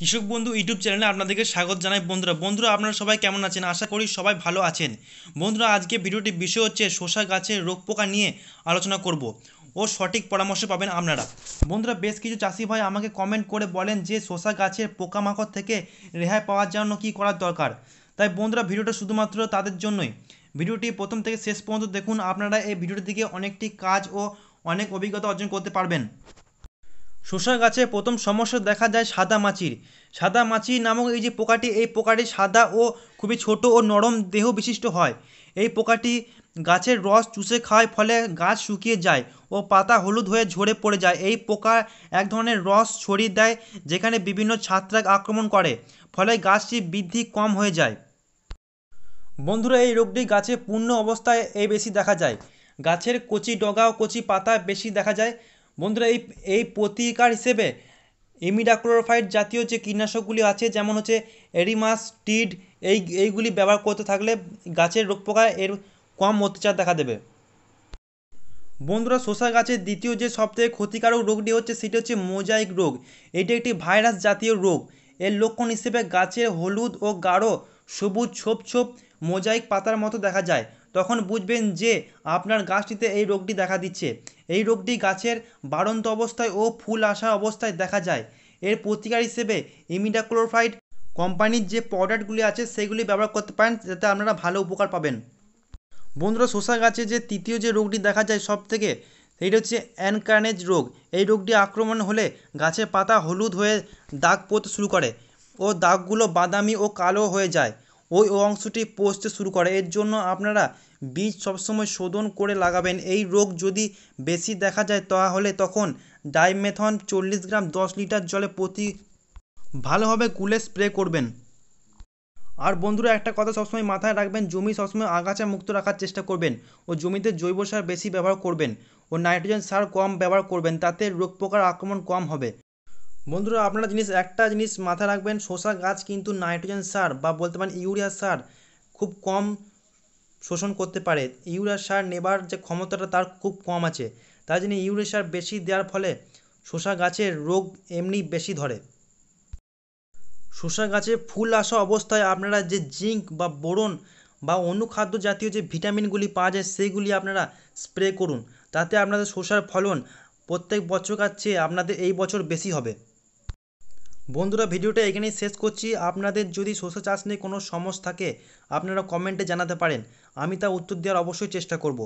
কৃষক বন্ধু ইউটিউব চ্যানেলে আপনাদেরকে স্বাগত জানাই বন্ধুরা বন্ধুরা আপনারা সবাই কেমন আছেন আশা করি সবাই ভালো আছেন বন্ধুরা আজকে ভিডিওটির বিষয় হচ্ছে শশা গাছের রোগ পোকা নিয়ে আলোচনা করব ও সঠিক পরামর্শ পাবেন আপনারা বন্ধুরা বেশ কিছু চাষি ভাই আমাকে কমেন্ট করে বলেন যে শশা গাছের পোকামাকড় থেকে রেহাই পাওয়ার জন্য কি করার দরকার তাই বন্ধুরা ভিডিওটা শুধুমাত্র তাদের জন্যই ভিডিওটি প্রথম থেকে শেষ পর্যন্ত দেখুন আপনারা এই ভিডিওটি থেকে অনেকটি কাজ ও অনেক অভিজ্ঞতা অর্জন করতে পারবেন শসা গাছে প্রথম সমস্যা দেখা যায় সাদা মাছির সাদা মাছি নামক এই যে পোকাটি এই পোকাটি সাদা ও খুবই ছোট ও নরম দেহ বিশিষ্ট হয় এই পোকাটি গাছের রস চুষে খাওয়ায় ফলে গাছ শুকিয়ে যায় ও পাতা হলুদ হয়ে ঝরে পড়ে যায় এই পোকা এক ধরনের রস ছড়িয়ে দেয় যেখানে বিভিন্ন ছাত্রাক আক্রমণ করে ফলে গাছটি বৃদ্ধি কম হয়ে যায় বন্ধুরা এই রোগটি গাছে পূর্ণ অবস্থায় এই বেশি দেখা যায় গাছের কচি ডগা ও কচি পাতা বেশি দেখা যায় বন্ধুরা এই এই প্রতিকার হিসেবে ইমিডাক্লোরোফাইড জাতীয় যে কীটনাশকগুলি আছে যেমন হচ্ছে এরিমাস টিড এই এইগুলি ব্যবহার করতে থাকলে গাছের রোগ পোকা এর কম অত্যাচার দেখা দেবে বন্ধুরা শসা গাছের দ্বিতীয় যে সবথেকে ক্ষতিকারক রোগটি হচ্ছে সেটি হচ্ছে মোজাইক রোগ এটি একটি ভাইরাস জাতীয় রোগ এর লক্ষণ হিসেবে গাছের হলুদ ও গাঢ় সবুজ ছোপ ছোপ মোজাইক পাতার মতো দেখা যায় তখন বুঝবেন যে আপনার গাছটিতে এই রোগটি দেখা দিচ্ছে এই রোগটি গাছের বাড়ন্ত অবস্থায় ও ফুল আসা অবস্থায় দেখা যায় এর প্রতিকার হিসেবে ইমিডাক্লোরোফাইড কোম্পানির যে প্রোডাক্টগুলি আছে সেগুলি ব্যবহার করতে পারেন যাতে আপনারা ভালো উপকার পাবেন বন্ধুরা শোষা গাছে যে তৃতীয় যে রোগটি দেখা যায় সব থেকে এইটা হচ্ছে অ্যানকারনেজ রোগ এই রোগটি আক্রমণ হলে গাছের পাতা হলুদ হয়ে দাগ পড়তে শুরু করে ও দাগগুলো বাদামি ও কালো হয়ে যায় ওই অংশটি পচতে শুরু করে এর জন্য আপনারা বীজ সবসময় শোধন করে লাগাবেন এই রোগ যদি বেশি দেখা যায় তাহলে তখন ডাইমেথন চল্লিশ গ্রাম দশ লিটার জলে প্রতি ভালোভাবে গুলে স্প্রে করবেন আর বন্ধুরা একটা কথা সবসময় মাথায় রাখবেন জমি সবসময় আগাছা মুক্ত রাখার চেষ্টা করবেন ও জমিতে জৈব সার বেশি ব্যবহার করবেন ও নাইট্রোজেন সার কম ব্যবহার করবেন তাতে রোগ পোকার আক্রমণ কম হবে বন্ধুরা আপনারা জিনিস একটা জিনিস মাথায় রাখবেন শশা গাছ কিন্তু নাইট্রোজেন সার বা বলতে পারেন ইউরিয়া সার খুব কম শোষণ করতে পারে ইউরিয়া সার নেবার যে ক্ষমতাটা তার খুব কম আছে তাই জন্য ইউরিয়া সার বেশি দেওয়ার ফলে শসা গাছের রোগ এমনি বেশি ধরে শসা গাছে ফুল আসা অবস্থায় আপনারা যে জিঙ্ক বা বোরন বা অনুখাদ্য জাতীয় যে ভিটামিনগুলি পাওয়া যায় সেইগুলি আপনারা স্প্রে করুন তাতে আপনাদের শসার ফলন প্রত্যেক বছর চেয়ে আপনাদের এই বছর বেশি হবে বন্ধুরা ভিডিওটা এখানেই শেষ করছি আপনাদের যদি শস্য চাষ নিয়ে কোনো সমস্যা থাকে আপনারা কমেন্টে জানাতে পারেন আমি তা উত্তর দেওয়ার অবশ্যই চেষ্টা করব